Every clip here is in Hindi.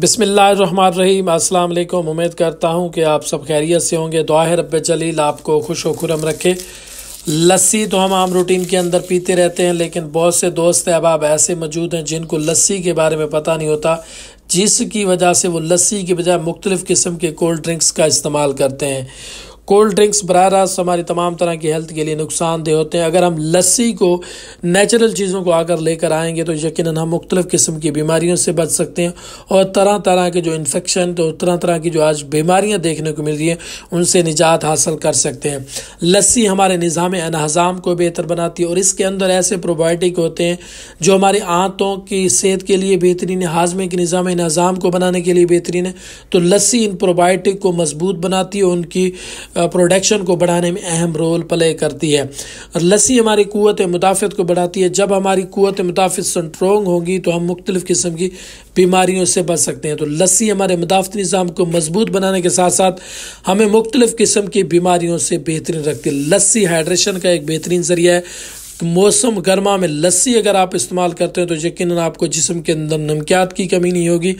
बिसमीम अस्सलाम वालेकुम उम्मीद करता हूँ कि आप सब खैरियत से होंगे दुआ है रब जलील आपको खुश खुरम रखे लस्सी तो हम आम रूटीन के अंदर पीते रहते हैं लेकिन बहुत से दोस्त अहबाब ऐसे मौजूद हैं जिनको लस्सी के बारे में पता नहीं होता जिसकी वजह से वो लस्सी के बजाय मुख्तलिफ़ किस्म के कोल्ड ड्रिंक्स का इस्तेमाल करते हैं कोल्ड ड्रिंक्स बरह रास्त हमारी तमाम तरह की हेल्थ के लिए नुकसानदेह होते हैं अगर हम लस्सी को नेचुरल चीज़ों को आकर लेकर आएंगे तो यकीन हम मुख्तलिफ़ किस्म की बीमारियों से बच सकते हैं और तरह तरह के जो इन्फेक्शन तो तरह तरह की जो आज बीमारियाँ देखने को मिल रही हैं उनसे निजात हासिल कर सकते हैं लस्सी हमारे निज़ाम अनहज़ाम को बेहतर बनाती है और इसके अंदर ऐसे प्रोबायोटिक होते हैं जो हमारे आंतों की सेहत के लिए बेहतरीन है हाजमे के निज़ाम नज़ाम को बनाने के लिए बेहतरीन है तो लस्सी इन प्रोबायोटिक को मजबूत बनाती है उनकी प्रोडक्शन को बढ़ाने में अहम रोल प्ले करती है और लस्सी हमारी क़वत मुदाफ़त को बढ़ाती है जब हमारी क़वत मुदाफ़त स्ट्रोंग होंगी तो हम मुख्तलिफ़ किस्म की बीमारियों से बच सकते हैं तो लस्सी हमारे मुदाफत निज़ाम को मजबूत बनाने के साथ साथ हमें मुख्तलिफ़ किस्म की बीमारियों से बेहतरीन रखती है लस्सी हाइड्रेशन का एक बेहतरीन ज़रिया है तो मौसम गर्मा में लस्सी अगर आप इस्तेमाल करते हैं तो यकीन आपको जिसम के अंदर नमकियात की कमी नहीं होगी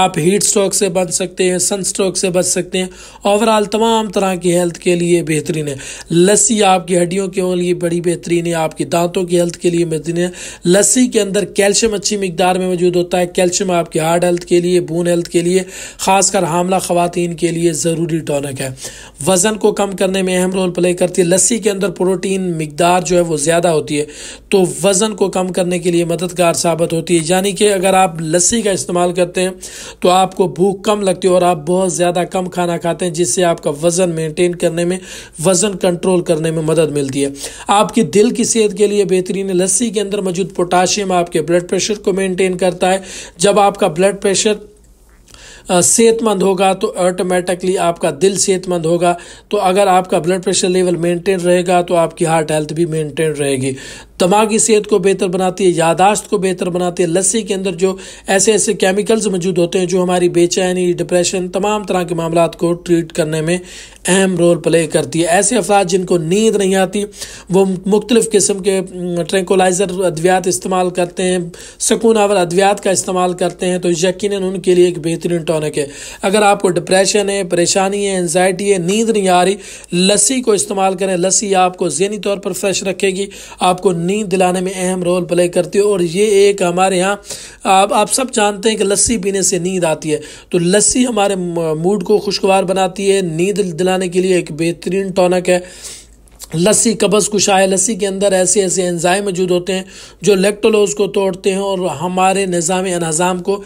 आप हीट स्ट्रोक से बच सकते हैं सन स्ट्रोक से बच सकते हैं ओवरऑल तमाम तरह की हेल्थ के लिए बेहतरीन है लस्सी आपकी हड्डियों के लिए बड़ी बेहतरीन है आपकी दांतों की हेल्थ के लिए बेहतरीन है लस्सी के अंदर कैल्शियम अच्छी मकदार में मौजूद होता है कैल्शियम आपकी हार्ट हेल्थ के लिए बोन हेल्थ के लिए खासकर हामला खातन के लिए ज़रूरी टॉनिक है वज़न को कम करने में अहम रोल प्ले करती है लस्सी के अंदर प्रोटीन मकदार जो है वो ज़्यादा होती है तो वज़न को कम करने के लिए मददगार साबित होती है यानी कि अगर आप लस्सी का इस्तेमाल करते हैं तो आपको भूख कम लगती है और आप बहुत ज़्यादा कम खाना खाते हैं जिससे आपका वज़न मेंटेन करने में वज़न कंट्रोल करने में मदद मिलती है आपके दिल की सेहत के लिए बेहतरीन लस्सी के अंदर मौजूद पोटाशियम आपके ब्लड प्रेशर को मेनटेन करता है जब आपका ब्लड प्रेशर सेहतमंद होगा तो ऑटोमेटिकली आपका दिल सेहतमंद होगा तो अगर आपका ब्लड प्रेशर लेवल मेंटेन रहेगा तो आपकी हार्ट हेल्थ भी मेंटेन रहेगी दिमागी सेहत को बेहतर बनाती है यादाश्त को बेहतर बनाती है लस्सी के अंदर जो ऐसे ऐसे केमिकल्स मौजूद होते हैं जो हमारी बेचैनी डिप्रेशन तमाम तरह के मामला को ट्रीट करने में अहम रोल प्ले करती है ऐसे अफराद जिनको नींद नहीं आती वो मुख्तलिफ़ किस्म के ट्रेंकोलाइज़र अद्वियात इस्तेमाल करते हैं आवर अद्वियात का इस्तेमाल करते हैं तो यकीन उनके लिए एक बेहतरीन टॉनिक है अगर आपको डिप्रेशन है परेशानी है एनजाइटी है नींद नहीं आ रही लस्सी को इस्तेमाल करें लस्सी आपको जहनी तौर पर फ्रेश रखेगी आपको नींद दिलाने में अहम रोल प्ले करती है और ये एक हमारे यहाँ आप आप सब जानते हैं कि लस्सी पीने से नींद आती है तो लस्सी हमारे मूड को खुशगवार बनाती है नींद दिलाने के लिए एक बेहतरीन टॉनक है लस्सी कब्ज़ कुशा है लस्सी के अंदर ऐसे ऐसे एंजाइम मौजूद होते हैं जो लेक्टोलोज को तोड़ते हैं और हमारे निज़ाम अनाज़ाम को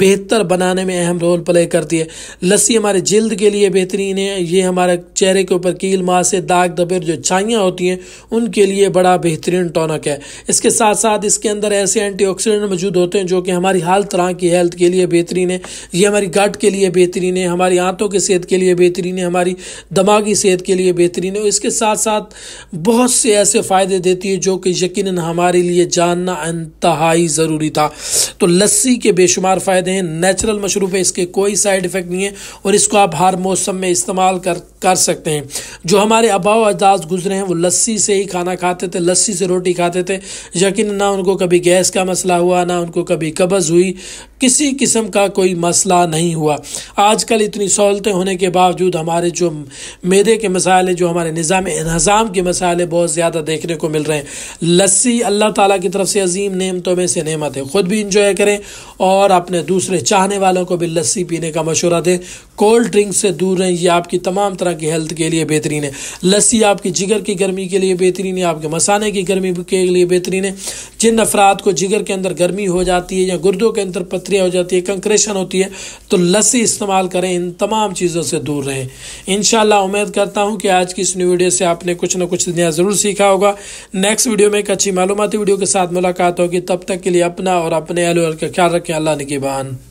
बेहतर बनाने में अहम रोल प्ले करती है लस्सी हमारे जल्द के लिए बेहतरीन है ये हमारे चेहरे के ऊपर कील माँ से दाग दबेर जो छाइयाँ होती हैं उनके लिए बड़ा बेहतरीन टॉनक है इसके साथ साथ इसके अंदर ऐसे ऑक्सीडेंट मौजूद होते हैं जो कि हमारी हर तरह की हेल्थ के लिए बेहतरीन है ये हमारी गट के लिए बेहतरीन है हमारी आंतों की सेहत के लिए बेहतरीन है हमारी दिमागी सेहत के लिए बेहतरीन है इसके साथ साथ बहुत से ऐसे फ़ायदे देती है जो कि यकीन हमारे लिए जानना इंतहाई ज़रूरी था तो लस्सी के बेशुमार फ़ायदे हैं नेचुरल मशरूफ़ है इसके कोई साइड इफ़ेक्ट नहीं है और इसको आप हर मौसम में इस्तेमाल कर कर सकते हैं जो हमारे अबाव अजदाज गुजरे हैं वो लस्सी से ही खाना खाते थे लस्सी से रोटी खाते थे यकीन ना उनको कभी गैस का मसला हुआ ना उनको कभी कब्ज़ हुई किसी किस्म का कोई मसला नहीं हुआ आजकल इतनी सहूलतें होने के बावजूद हमारे जो मेदे के मसाले जो हमारे निज़ाम नज़ाम के मसाले बहुत ज़्यादा देखने को मिल रहे हैं लस्सी अल्लाह ताला की तरफ से अजीम नेमतों में से नेमत है ख़ुद भी इंजॉय करें और अपने दूसरे चाहने वालों को भी लस्सी पीने का मशूरा दें कोल्ड ड्रिंक से दूर रहें यह आपकी तमाम तरह तरह की हेल्थ के लिए बेहतरीन है लस्सी आपकी जिगर की गर्मी के लिए बेहतरीन है आपके मसाने की गर्मी के लिए बेहतरीन है जिन अफराद को जिगर के अंदर गर्मी हो जाती है या गुर्दों के अंदर पथरियाँ हो जाती है कंक्रेशन होती है तो लस्सी इस्तेमाल करें इन तमाम चीज़ों से दूर रहें इन उम्मीद करता हूँ कि आज की इस न्यू वीडियो से आपने कुछ ना कुछ नया ज़रूर सीखा होगा नेक्स्ट वीडियो में एक अच्छी मालूमती वीडियो के साथ मुलाकात होगी तब तक के लिए अपना और अपने अहल का ख्याल रखें अल्लाह निगबान